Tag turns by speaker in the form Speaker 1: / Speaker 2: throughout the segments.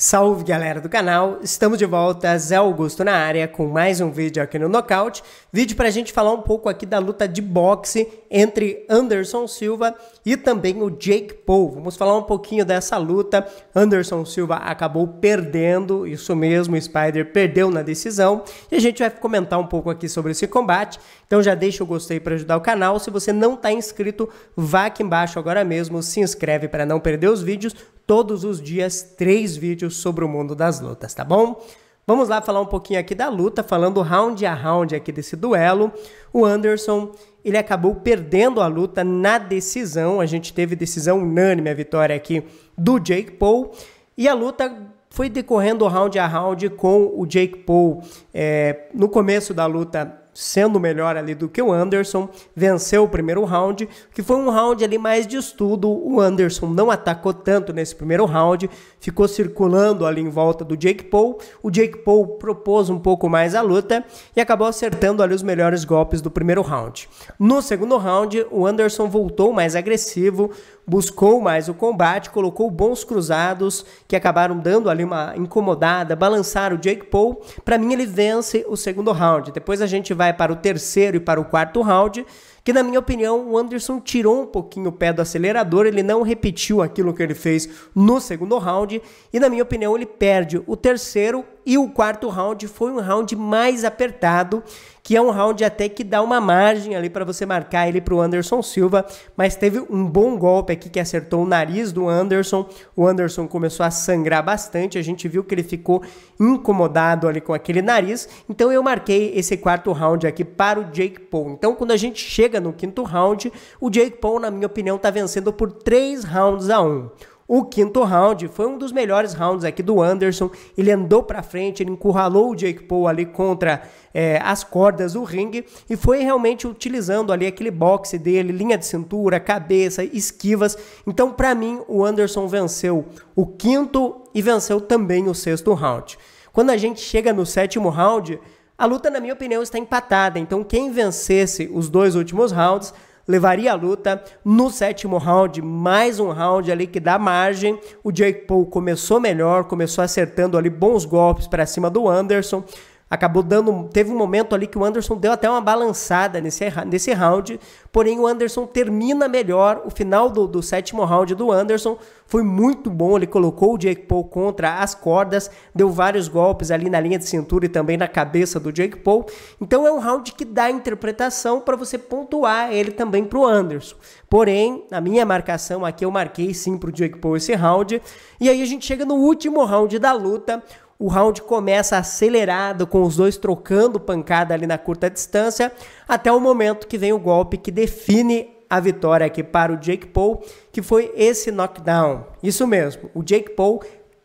Speaker 1: Salve galera do canal, estamos de volta, Zé Augusto na área com mais um vídeo aqui no Knockout. Vídeo para a gente falar um pouco aqui da luta de boxe entre Anderson Silva e também o Jake Paul. Vamos falar um pouquinho dessa luta. Anderson Silva acabou perdendo, isso mesmo, o Spider perdeu na decisão. E a gente vai comentar um pouco aqui sobre esse combate. Então já deixa o gostei para ajudar o canal. Se você não está inscrito, vá aqui embaixo agora mesmo, se inscreve para não perder os vídeos todos os dias três vídeos sobre o mundo das lutas, tá bom? Vamos lá falar um pouquinho aqui da luta, falando round a round aqui desse duelo. O Anderson, ele acabou perdendo a luta na decisão. A gente teve decisão unânime a vitória aqui do Jake Paul. E a luta foi decorrendo round a round com o Jake Paul. É, no começo da luta, sendo melhor ali do que o Anderson, venceu o primeiro round, que foi um round ali mais de estudo. O Anderson não atacou tanto nesse primeiro round, ficou circulando ali em volta do Jake Paul. O Jake Paul propôs um pouco mais a luta e acabou acertando ali os melhores golpes do primeiro round. No segundo round, o Anderson voltou mais agressivo, buscou mais o combate, colocou bons cruzados que acabaram dando ali uma incomodada, balançaram o Jake Paul. Para mim ele vence o segundo round. Depois a gente vai vai é para o terceiro e para o quarto round, que na minha opinião o Anderson tirou um pouquinho o pé do acelerador, ele não repetiu aquilo que ele fez no segundo round e na minha opinião ele perde o terceiro e o quarto round foi um round mais apertado, que é um round até que dá uma margem ali para você marcar ele para o Anderson Silva, mas teve um bom golpe aqui que acertou o nariz do Anderson. O Anderson começou a sangrar bastante, a gente viu que ele ficou incomodado ali com aquele nariz. Então eu marquei esse quarto round aqui para o Jake Paul. Então quando a gente chega no quinto round, o Jake Paul, na minha opinião, está vencendo por três rounds a um o quinto round foi um dos melhores rounds aqui do Anderson. Ele andou para frente, ele encurralou o Jake Paul ali contra é, as cordas do ringue e foi realmente utilizando ali aquele boxe dele, linha de cintura, cabeça, esquivas. Então, para mim, o Anderson venceu o quinto e venceu também o sexto round. Quando a gente chega no sétimo round, a luta, na minha opinião, está empatada. Então, quem vencesse os dois últimos rounds levaria a luta. No sétimo round, mais um round ali que dá margem. O Jake Paul começou melhor, começou acertando ali bons golpes para cima do Anderson acabou dando. Teve um momento ali que o Anderson deu até uma balançada nesse, nesse round, porém o Anderson termina melhor. O final do, do sétimo round do Anderson foi muito bom. Ele colocou o Jake Paul contra as cordas, deu vários golpes ali na linha de cintura e também na cabeça do Jake Paul. Então é um round que dá interpretação para você pontuar ele também para o Anderson. Porém, na minha marcação aqui, eu marquei sim para o Jake Paul esse round. E aí a gente chega no último round da luta. O round começa acelerado, com os dois trocando pancada ali na curta distância, até o momento que vem o golpe que define a vitória aqui para o Jake Paul, que foi esse knockdown. Isso mesmo, o Jake Paul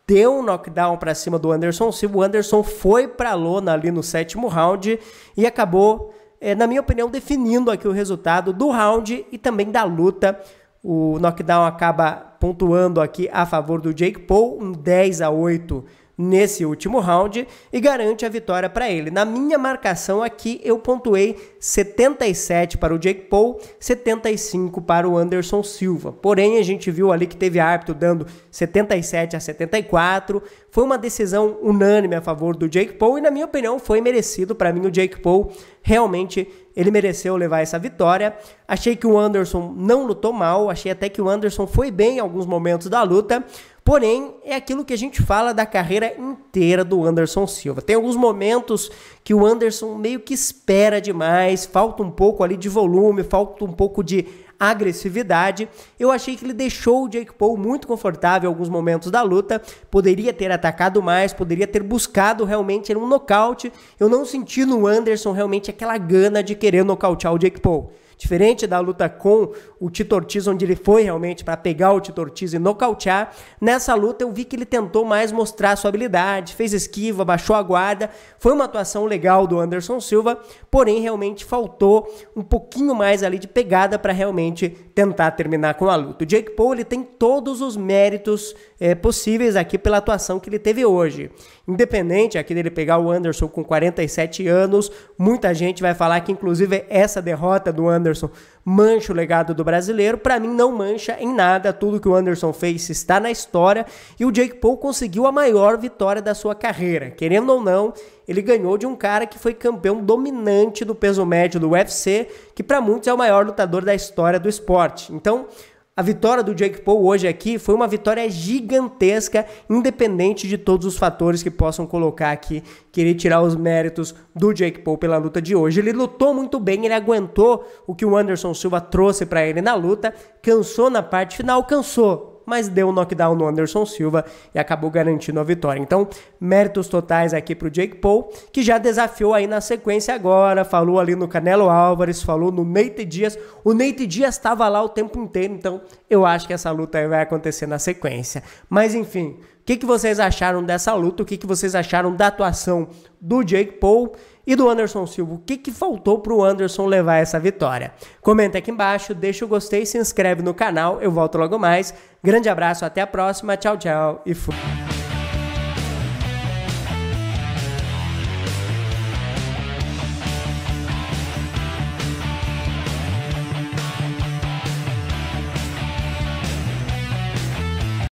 Speaker 1: deu um knockdown para cima do Anderson Silva. O Anderson foi para a lona ali no sétimo round e acabou, é, na minha opinião, definindo aqui o resultado do round e também da luta. O knockdown acaba pontuando aqui a favor do Jake Paul, um 10 a 8 nesse último round e garante a vitória para ele. Na minha marcação aqui, eu pontuei 77 para o Jake Paul, 75 para o Anderson Silva. Porém, a gente viu ali que teve árbitro dando 77 a 74. Foi uma decisão unânime a favor do Jake Paul e, na minha opinião, foi merecido. Para mim, o Jake Paul realmente ele mereceu levar essa vitória. Achei que o Anderson não lutou mal, achei até que o Anderson foi bem em alguns momentos da luta. Porém, é aquilo que a gente fala da carreira inteira do Anderson Silva. Tem alguns momentos que o Anderson meio que espera demais, falta um pouco ali de volume, falta um pouco de agressividade. Eu achei que ele deixou o Jake Paul muito confortável em alguns momentos da luta. Poderia ter atacado mais, poderia ter buscado realmente um nocaute. Eu não senti no Anderson realmente aquela gana de querer nocautear o Jake Paul. Diferente da luta com o Tito Ortiz, onde ele foi realmente para pegar o Tito Ortiz e nocautear, nessa luta eu vi que ele tentou mais mostrar sua habilidade, fez esquiva, baixou a guarda. Foi uma atuação legal do Anderson Silva, porém realmente faltou um pouquinho mais ali de pegada para realmente tentar terminar com a luta. O Jake Paul ele tem todos os méritos é, possíveis aqui pela atuação que ele teve hoje. Independente aqui dele pegar o Anderson com 47 anos, muita gente vai falar que inclusive essa derrota do Anderson mancha o legado do brasileiro. Para mim não mancha em nada, tudo que o Anderson fez está na história e o Jake Paul conseguiu a maior vitória da sua carreira. Querendo ou não, ele ganhou de um cara que foi campeão dominante do peso médio do UFC, que para muitos é o maior lutador da história do esporte. Então, a vitória do Jake Paul hoje aqui foi uma vitória gigantesca, independente de todos os fatores que possam colocar aqui, querer tirar os méritos do Jake Paul pela luta de hoje. Ele lutou muito bem, ele aguentou o que o Anderson Silva trouxe para ele na luta, cansou na parte final, cansou, mas deu um knockdown no Anderson Silva e acabou garantindo a vitória. Então, méritos totais aqui para o Jake Paul, que já desafiou aí na sequência agora, falou ali no Canelo Álvares, falou no Nate Dias. O Nate Dias estava lá o tempo inteiro, então eu acho que essa luta aí vai acontecer na sequência. Mas enfim, o que, que vocês acharam dessa luta? O que, que vocês acharam da atuação do Jake Paul? E do Anderson Silva, o que, que faltou para o Anderson levar essa vitória? Comenta aqui embaixo, deixa o gostei, se inscreve no canal, eu volto logo mais. Grande abraço, até a próxima, tchau, tchau e fui.